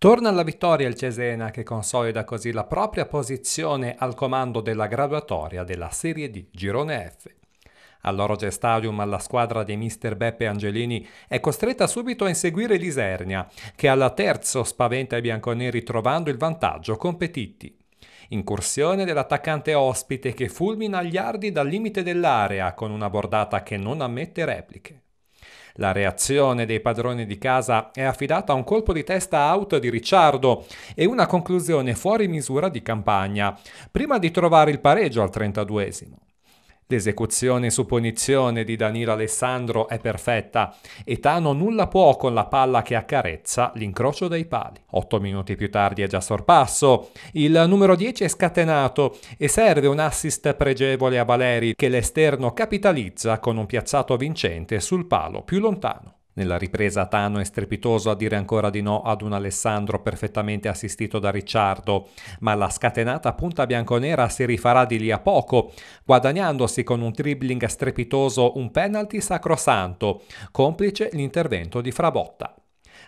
Torna alla vittoria il Cesena che consolida così la propria posizione al comando della graduatoria della Serie D Girone F. All'Oroge Stadium alla squadra di mister Beppe Angelini è costretta subito a inseguire l'Isernia, che alla terzo spaventa i bianconeri trovando il vantaggio competiti. Incursione dell'attaccante ospite che fulmina gli ardi dal limite dell'area con una bordata che non ammette repliche. La reazione dei padroni di casa è affidata a un colpo di testa out di Ricciardo e una conclusione fuori misura di campagna, prima di trovare il pareggio al 32esimo. L'esecuzione su punizione di Danilo Alessandro è perfetta Etano nulla può con la palla che accarezza l'incrocio dei pali. Otto minuti più tardi è già sorpasso, il numero 10 è scatenato e serve un assist pregevole a Valeri che l'esterno capitalizza con un piazzato vincente sul palo più lontano. Nella ripresa Tano è strepitoso a dire ancora di no ad un Alessandro perfettamente assistito da Ricciardo, ma la scatenata punta bianconera si rifarà di lì a poco, guadagnandosi con un dribbling strepitoso un penalty sacrosanto, complice l'intervento di Frabotta.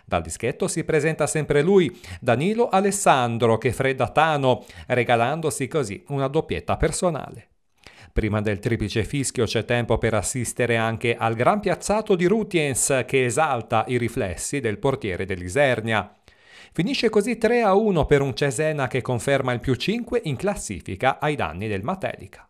Dal dischetto si presenta sempre lui, Danilo Alessandro, che fredda Tano, regalandosi così una doppietta personale. Prima del triplice fischio c'è tempo per assistere anche al gran piazzato di Rutiens che esalta i riflessi del portiere dell'Isernia. Finisce così 3 1 per un Cesena che conferma il più 5 in classifica ai danni del Matelica.